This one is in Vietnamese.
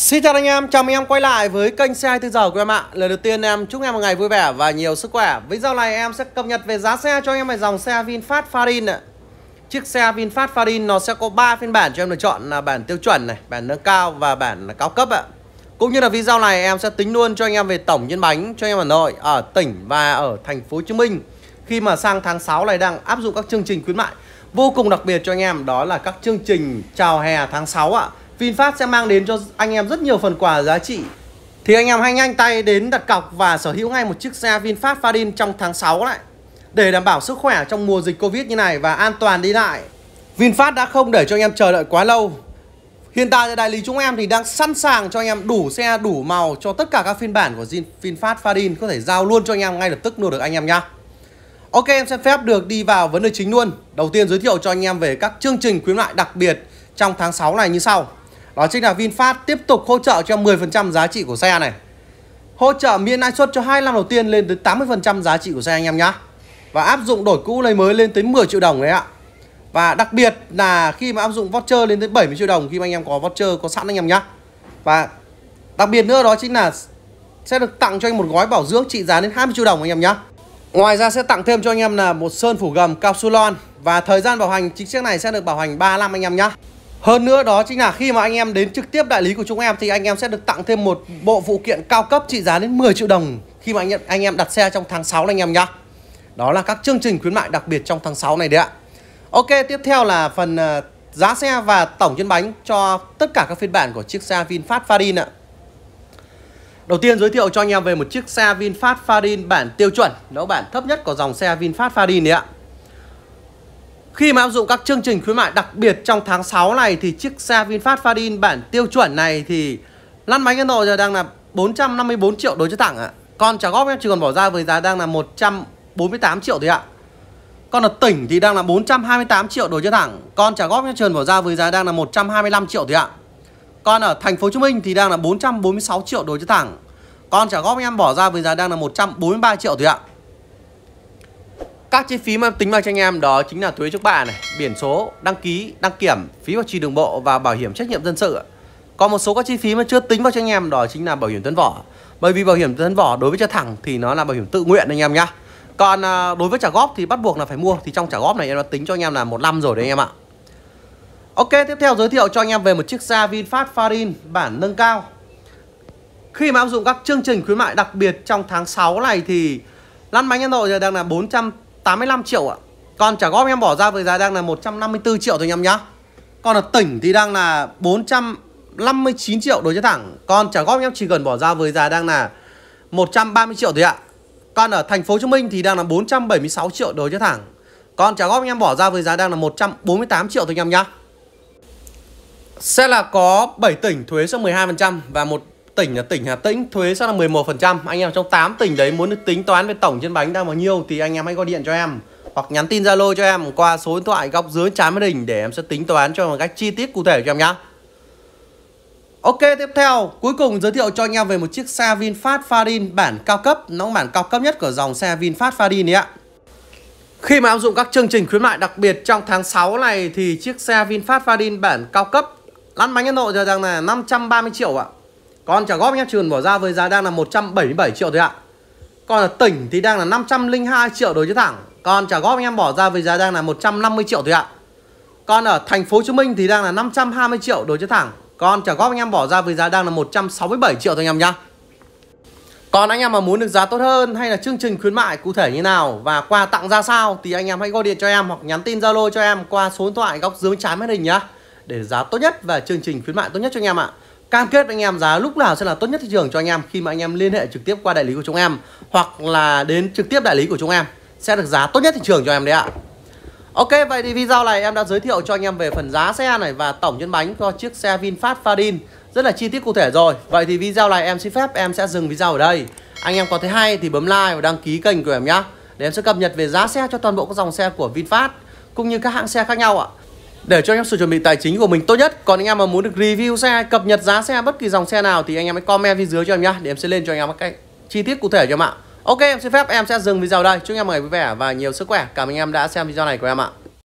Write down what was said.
Xin chào anh em, chào mừng em quay lại với kênh xe 24 giờ của em ạ Lời đầu tiên em chúc em một ngày vui vẻ và nhiều sức khỏe Với giờ này em sẽ cập nhật về giá xe cho em về dòng xe VinFast Farin ạ Chiếc xe VinFast Farin nó sẽ có 3 phiên bản cho em lựa chọn là bản tiêu chuẩn này, bản nâng cao và bản cao cấp ạ Cũng như là video này em sẽ tính luôn cho anh em về tổng nhân bánh cho anh em Hà Nội ở tỉnh và ở thành phố Hồ Chí Minh Khi mà sang tháng 6 này đang áp dụng các chương trình khuyến mại vô cùng đặc biệt cho anh em đó là các chương trình chào hè tháng 6 ạ VinFast sẽ mang đến cho anh em rất nhiều phần quà giá trị thì anh em hãy nhanh tay đến đặt cọc và sở hữu ngay một chiếc xe VinFast Fadin trong tháng 6 lại. để đảm bảo sức khỏe trong mùa dịch Covid như này và an toàn đi lại. VinFast đã không để cho anh em chờ đợi quá lâu. Hiện tại đại lý chúng em thì đang sẵn sàng cho anh em đủ xe đủ màu cho tất cả các phiên bản của VinFast Fadin có thể giao luôn cho anh em ngay lập tức luôn được anh em nhá. Ok em xin phép được đi vào vấn đề chính luôn. Đầu tiên giới thiệu cho anh em về các chương trình khuyến mại đặc biệt trong tháng 6 này như sau. Đó chính là VinFast tiếp tục hỗ trợ cho 10% giá trị của xe này Hỗ trợ miễn lãi suất cho 2 năm đầu tiên lên tới 80% giá trị của xe anh em nhé Và áp dụng đổi cũ lấy mới lên tới 10 triệu đồng đấy ạ Và đặc biệt là khi mà áp dụng voucher lên tới 70 triệu đồng khi mà anh em có voucher có sẵn anh em nhé Và đặc biệt nữa đó chính là sẽ được tặng cho anh một gói bảo dưỡng trị giá đến 20 triệu đồng anh em nhé Ngoài ra sẽ tặng thêm cho anh em là một sơn phủ gầm cao su lon Và thời gian bảo hành chính chiếc này sẽ được bảo hành 3 năm anh em nhé. Hơn nữa đó chính là khi mà anh em đến trực tiếp đại lý của chúng em thì anh em sẽ được tặng thêm một bộ phụ kiện cao cấp trị giá đến 10 triệu đồng khi mà anh em, anh em đặt xe trong tháng 6 này anh em nhá. Đó là các chương trình khuyến mại đặc biệt trong tháng 6 này đấy ạ. Ok, tiếp theo là phần ờ, giá xe và tổng trên bánh cho tất cả các phiên bản của chiếc xe VinFast Fadin ạ. Đầu tiên giới thiệu cho anh em về một chiếc xe VinFast Fadin bản tiêu chuẩn, nó bản thấp nhất của dòng xe VinFast Fadin đấy ạ. Khi mà áp dụng các chương trình khuyến mại đặc biệt trong tháng 6 này thì chiếc xe VinFast Fadin bản tiêu chuẩn này thì lăn bánh Ấn Độ giờ đang là 454 triệu đối với thẳng ạ. À. Còn trả góp em chỉ còn bỏ ra với giá đang là 148 triệu thôi ạ. À. Còn ở tỉnh thì đang là 428 triệu đối với thẳng. Còn trả góp em chỉ còn bỏ ra với giá đang là 125 triệu thôi ạ. À. Còn ở thành phố Hồ Chí Minh thì đang là 446 triệu đối với thẳng. Còn trả góp em bỏ ra với giá đang là 143 triệu thôi ạ. Các chi phí mà tính vào cho anh em đó chính là thuế trước bạ này, biển số, đăng ký, đăng kiểm, phí bảo trì đường bộ và bảo hiểm trách nhiệm dân sự. Còn một số các chi phí mà chưa tính vào cho anh em đó chính là bảo hiểm thân vỏ. Bởi vì bảo hiểm thân vỏ đối với trả thẳng thì nó là bảo hiểm tự nguyện anh em nhá. Còn à, đối với trả góp thì bắt buộc là phải mua thì trong trả góp này em đã tính cho anh em là một năm rồi đấy anh em ạ. Ok, tiếp theo giới thiệu cho anh em về một chiếc xe VinFast Farin bản nâng cao. Khi mà áp dụng các chương trình khuyến mại đặc biệt trong tháng 6 này thì lăn bánh Hà Nội giờ đang là 400 85 triệu ạ Còn trả góp em bỏ ra với giá đang là 154 triệu thôi em nhá Còn ở tỉnh thì đang là 459 triệu đối với thẳng Còn trả góp em chỉ cần bỏ ra với giá đang là 130 triệu thôi ạ Còn ở thành phố Hồ Chí Minh thì đang là 476 triệu đối với thẳng Còn trả góp em bỏ ra với giá đang là 148 triệu thôi em nhá sẽ là có 7 tỉnh thuế trong 12% và một tỉnh là tỉnh Hà Tĩnh thuế sẽ là 11% anh em trong 8 tỉnh đấy muốn được tính toán về tổng trên bánh đang bao nhiêu thì anh em hãy gọi điện cho em hoặc nhắn tin Zalo cho em qua số điện thoại góc dưới trái màn hình để em sẽ tính toán cho một cách chi tiết cụ thể cho em nhá. Ok tiếp theo cuối cùng giới thiệu cho anh em về một chiếc xe VinFast Fadin bản cao cấp nó bản cao cấp nhất của dòng xe VinFast Fadin đấy ạ. Khi mà áp dụng các chương trình khuyến mại đặc biệt trong tháng 6 này thì chiếc xe VinFast Fadin bản cao cấp lăn bánh Ấn Độ giờ rằng là 530 triệu ạ. Con trả góp nhé Trường bỏ ra với giá đang là 177 triệu thôi ạ Còn ở tỉnh thì đang là 502 triệu đối với thẳng Còn trả góp anh em bỏ ra với giá đang là 150 triệu thôi ạ Còn ở thành phố Hồ Chí Minh thì đang là 520 triệu đối với thẳng Còn trả góp anh em bỏ ra với giá đang là 167 triệu thôi anh em nhé. còn anh em mà muốn được giá tốt hơn hay là chương trình khuyến mại cụ thể như nào và quà tặng ra sao thì anh em hãy gọi điện cho em hoặc nhắn tin Zalo cho em qua số điện thoại góc dưới trái màn hình nhé. để giá tốt nhất và chương trình khuyến mại tốt nhất cho anh em ạ cam kết với anh em giá lúc nào sẽ là tốt nhất thị trường cho anh em khi mà anh em liên hệ trực tiếp qua đại lý của chúng em hoặc là đến trực tiếp đại lý của chúng em sẽ được giá tốt nhất thị trường cho em đấy ạ Ok vậy thì video này em đã giới thiệu cho anh em về phần giá xe này và tổng nhân bánh cho chiếc xe VinFast Fadin rất là chi tiết cụ thể rồi Vậy thì video này em xin phép em sẽ dừng video ở đây Anh em có thấy hay thì bấm like và đăng ký kênh của em nhé Để em sẽ cập nhật về giá xe cho toàn bộ các dòng xe của VinFast Cũng như các hãng xe khác nhau ạ để cho anh em sự chuẩn bị tài chính của mình tốt nhất còn anh em mà muốn được review xe cập nhật giá xe bất kỳ dòng xe nào thì anh em hãy comment phía dưới cho em nhá để em sẽ lên cho anh em cái chi tiết cụ thể cho em ạ ok em xin phép em sẽ dừng video đây chúc anh em ngày vui vẻ và nhiều sức khỏe cảm ơn anh em đã xem video này của em ạ